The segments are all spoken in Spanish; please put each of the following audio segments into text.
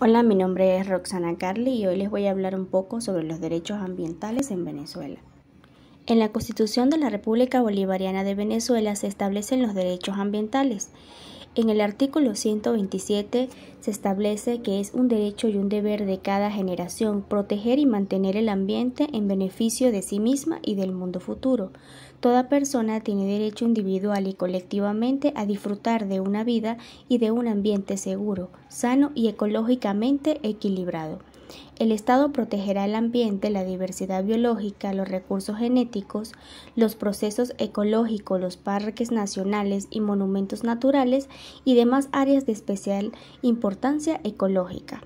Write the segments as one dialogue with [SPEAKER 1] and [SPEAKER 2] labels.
[SPEAKER 1] Hola, mi nombre es Roxana Carly y hoy les voy a hablar un poco sobre los derechos ambientales en Venezuela. En la Constitución de la República Bolivariana de Venezuela se establecen los derechos ambientales en el artículo 127 se establece que es un derecho y un deber de cada generación proteger y mantener el ambiente en beneficio de sí misma y del mundo futuro. Toda persona tiene derecho individual y colectivamente a disfrutar de una vida y de un ambiente seguro, sano y ecológicamente equilibrado. El Estado protegerá el ambiente, la diversidad biológica, los recursos genéticos, los procesos ecológicos, los parques nacionales y monumentos naturales y demás áreas de especial importancia ecológica.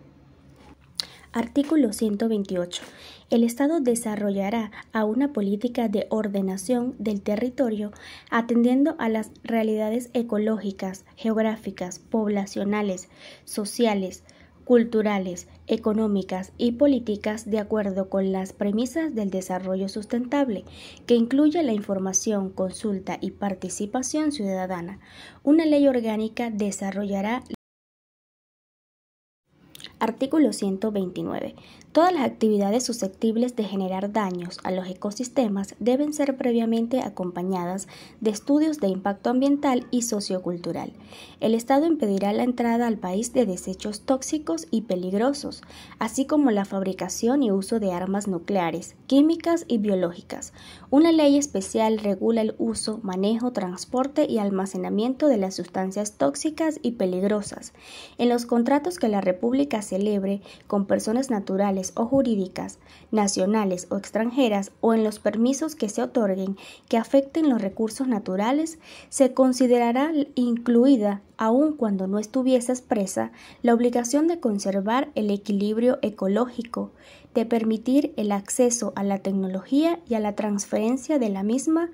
[SPEAKER 1] Artículo 128. El Estado desarrollará una política de ordenación del territorio atendiendo a las realidades ecológicas, geográficas, poblacionales, sociales, culturales, económicas y políticas de acuerdo con las premisas del desarrollo sustentable, que incluye la información, consulta y participación ciudadana. Una ley orgánica desarrollará Artículo 129. Todas las actividades susceptibles de generar daños a los ecosistemas deben ser previamente acompañadas de estudios de impacto ambiental y sociocultural. El Estado impedirá la entrada al país de desechos tóxicos y peligrosos, así como la fabricación y uso de armas nucleares, químicas y biológicas. Una ley especial regula el uso, manejo, transporte y almacenamiento de las sustancias tóxicas y peligrosas. En los contratos que la República celebre con personas naturales, o jurídicas, nacionales o extranjeras, o en los permisos que se otorguen que afecten los recursos naturales, se considerará incluida, aun cuando no estuviese expresa, la obligación de conservar el equilibrio ecológico, de permitir el acceso a la tecnología y a la transferencia de la misma